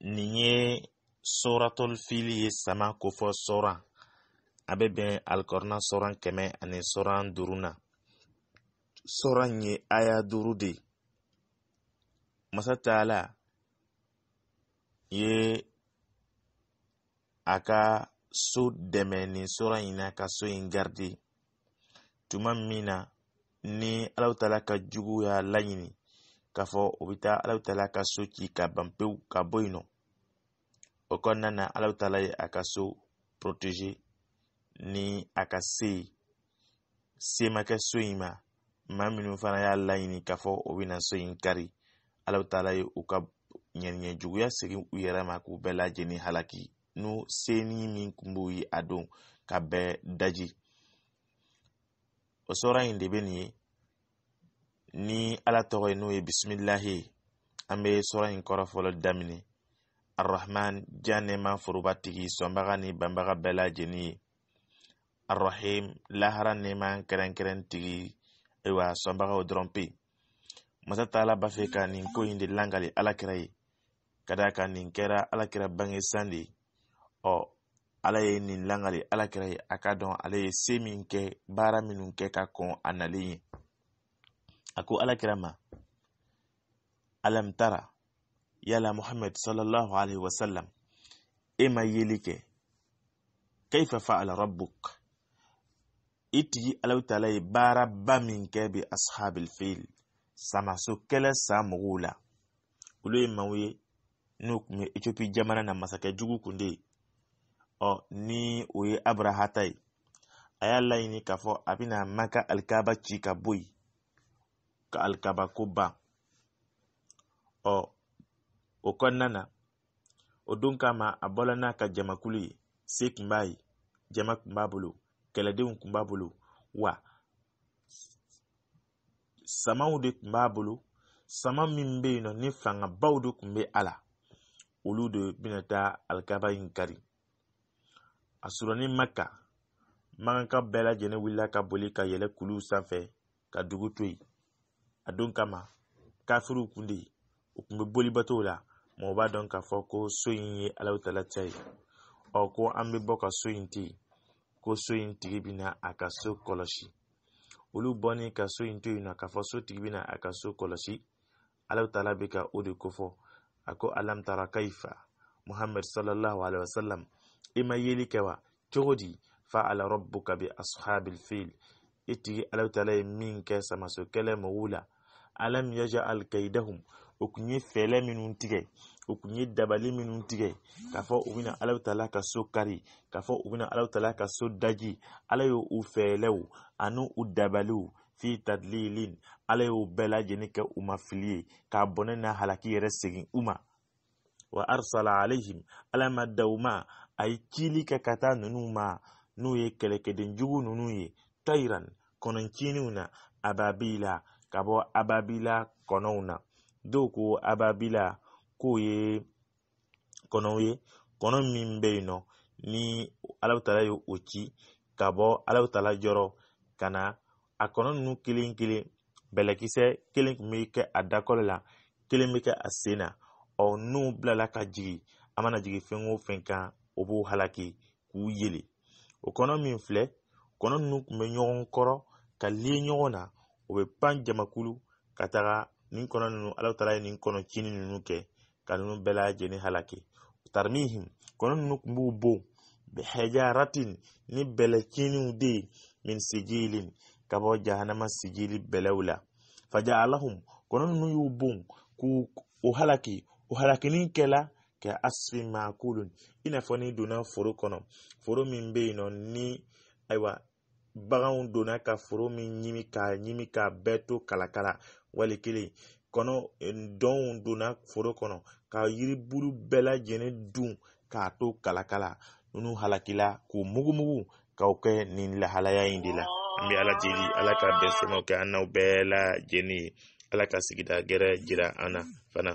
nin ye soratol fili ye sama kofɔ soran a be bɛn alikɔrɔna soran kɛmɛ ani soran duruna na soran ye aya duru de masa taala ye a ka so dɛmɛ nin soran in na ka so in garde tuma min na ni alahu taala ka juguya laɲini k'a fɔ o bɛ taa alaw ta la ka so ci ka ban pewu ka bɔ yen nɔ o kɔnɔna na alaw ta la ye a ka so protege ni a ka se ye se ma kɛ so in ma maa minnu fana y'a laɲini k'a fɔ o bɛna so in kari alaw ta la ye u ka ɲɛnɲɛ juguya segin u yɛrɛ ma k'u bɛɛ lajɛlen halaki n'u seni min tun b'u ye a don ka bɛɛ daji o sɔrɔ in de bɛ nin ye ni ala tɔgɔ ye n'o ye bisimilahi an bɛ sɔrɔ in kɔrɔ fɔlɔ daminɛ arahman diya nɛma forobatigi sɔnbaga ni banbaga bɛɛ lajɛlen ye arahim lahara nɛma kɛrɛnkɛrɛn tigi ayiwa sɔnbagaw dɔrɔn pe masa taala b'a fɛ ka nin ko in de langali alakira ye ka d'a kan nin kɛra alakira bange san de ɔ ala ye nin langali alakira ye a ka dɔn ale ye se min kɛ baara minnu kɛ ka kɔn a nalen ye ako ko alakira ma alam yala muhammad sallallahu alaihi wasallam e ma yeli kɛ kaifa fa'ala rabbuk i tigi alahu taala ye baaraba min kɛ bi ashabil samaso kɛlɛ sa mɔgɔw la olu ye maw ye n'u kun be etiopi jamana na masakɛ jugu kun ɔ ni o ye abrahata ye a y'a laɲini k'a fɔ a bena maka alikaba ci ka bo yen alikabakoba ɔ o kɔnɔna na o don kama a bɔla n'a ka jamakulu ye se tun b'a ye jama tun b'a bolo kɛlɛdenw tun b'a bolo wa samaw de tun b'a bolo sama min bɛ yen nɔ ni fangabaw de tun bɛ a la olu de bɛna taa alikaba in kari a surunin maka maka bɛɛ lajɛlen wulila ka boli ka yɛlɛ kuluw sanfɛ ka dugu to yen a don kama kafiriw kun de u kun bɛ boli batow la mɛ b'a dɔn k'a fɔ ko so in ye alahu taala ta ye ɔ ko an bɛ bɔ ka so in to yen ko so in tigi bɛ a ka so kɔlɔsi olu bɔnni ka so in to yen nɔ k'a fɔ sotigi bɛ na a ka so kɔlɔsi alahu taala bɛ ka o de kofɔ a ko alam tara kaifa muhammad sallallahu alaihi wa sallam i ma yeli kɛ wa cogo di fa ala rabbuka bi ashabil fil i tigi alahu taala ye min kɛ samaso kɛlɛ mɔgɔw la alam yaj'al kaydahum u kun ye fɛɛlɛ minnu tigɛ u kun ye dabali minnu tigɛ k'a fɔ u bɛna ala tala ka so kari k'a fɔ u bɛna ala tala ka so daji ala y'o u fɛɛlɛw ani u dabaliw fi tadlilin ala y'o bɛɛ lajɛlen kɛ u ma fili ye k'a bɔnɛ n'a halaki yɛrɛ segin u ma wa arsala alayhim ala ma da u ma a ye cili kɛ ka taa ninnu ma n'u ye kɛlɛkɛdenjugu ninnu ye tayiran kɔnɔncininw na ababila ka bɔ ababila kɔnɔw na dɔw ko ababila k'o ye kɔnɔw ye kɔnɔ min bɛ yen nɔ ni alawutala ye o ci ka bɔ alawutala jɔrɔ ka na a kɔnɔ ninnu kelen kelen bɛlɛkisɛ kelen tun bɛ kɛ a dakɔlɔ la kelen bɛ kɛ a sen na ɔ n'u bilala ka jigin a mana jigin fɛn o fɛn kan o b'o halaki k'u yele o kɔnɔ min filɛ kɔnɔ ninnu tun bɛ ɲɔgɔn kɔrɔ ka liɲɛ ɲɔgɔn na o bɛ pan jamakulu ka taga nin kɔnɔ nunu ala taara ye nin kɔnɔ cini nunu kɛ ka ninnu bɛɛ lajɛlen halaki tarmihim kɔnɔ nunu tun b'u bon bihajaratin ni bɛlɛ ciniw de min sijilin ka bɔ jahanama sijili bɛlɛw la fajaalahum kɔnɔ nunu y'u bon k'u u halaki o halakini kɛla ka asfi makulun i n'a fɔ ni donna foro kɔnɔ foro min bɛ yen nɔ ni ayiwa baganw donna ka foro min ɲimi k'a ɲimi k'a bɛɛ to kalakala wali kelen kɔnɔ eh, dɔnw donna foro kɔnɔ ka yiribulu bɛɛ lajɛlen dun k'a to kalakala ninnu halakila k'u mugumugu k'aw kɛ nin lahalaya in de la an bɛ ala deli ala ka bɛn sɛmɛw kɛ an n'aw bɛɛ lajɛlen ye ala ka sigida gɛrɛ jira an na fana